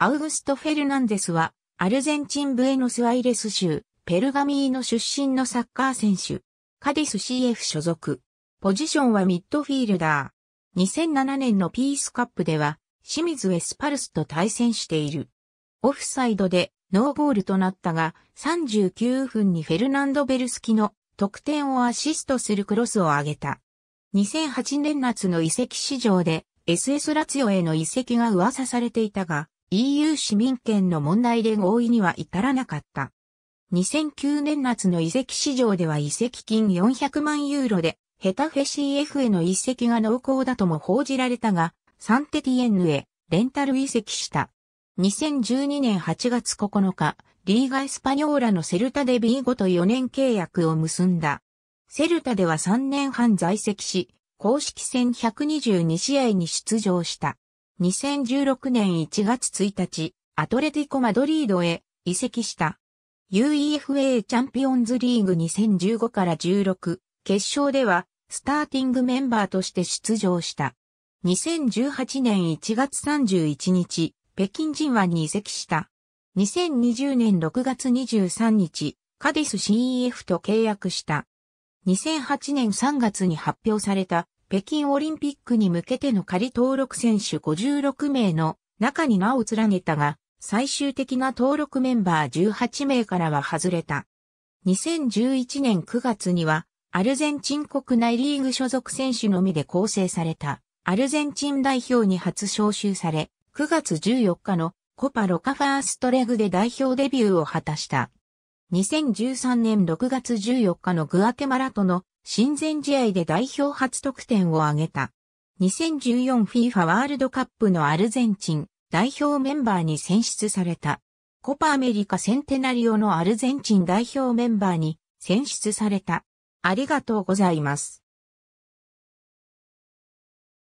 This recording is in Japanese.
アウグスト・フェルナンデスは、アルゼンチン・ブエノス・アイレス州、ペルガミーの出身のサッカー選手。カディス CF 所属。ポジションはミッドフィールダー。2007年のピースカップでは、清水エスパルスと対戦している。オフサイドでノーゴールとなったが、39分にフェルナンド・ベルスキの得点をアシストするクロスを上げた。2008年夏の移籍市場で SS ラツヨへの移籍が噂されていたが、EU 市民権の問題で合意には至らなかった。2009年夏の移籍市場では移籍金400万ユーロで、ヘタフェ CF への移籍が濃厚だとも報じられたが、サンテティエンヌへレンタル移籍した。2012年8月9日、リーガ・エスパニョーラのセルタでビーゴと4年契約を結んだ。セルタでは3年半在籍し、公式戦122試合に出場した。2016年1月1日、アトレティコ・マドリードへ移籍した。UEFA チャンピオンズリーグ2015から16、決勝では、スターティングメンバーとして出場した。2018年1月31日、北京人はに移籍した。2020年6月23日、カディス CEF と契約した。2008年3月に発表された北京オリンピックに向けての仮登録選手56名の中に名を連ねたが、最終的な登録メンバー18名からは外れた。2011年9月には、アルゼンチン国内リーグ所属選手のみで構成された、アルゼンチン代表に初招集され、9月14日のコパロカファーストレグで代表デビューを果たした。2013年6月14日のグアテマラとの親善試合で代表初得点を挙げた。2014FIFA ワールドカップのアルゼンチン代表メンバーに選出された。コパアメリカセンテナリオのアルゼンチン代表メンバーに選出された。ありがとうございます。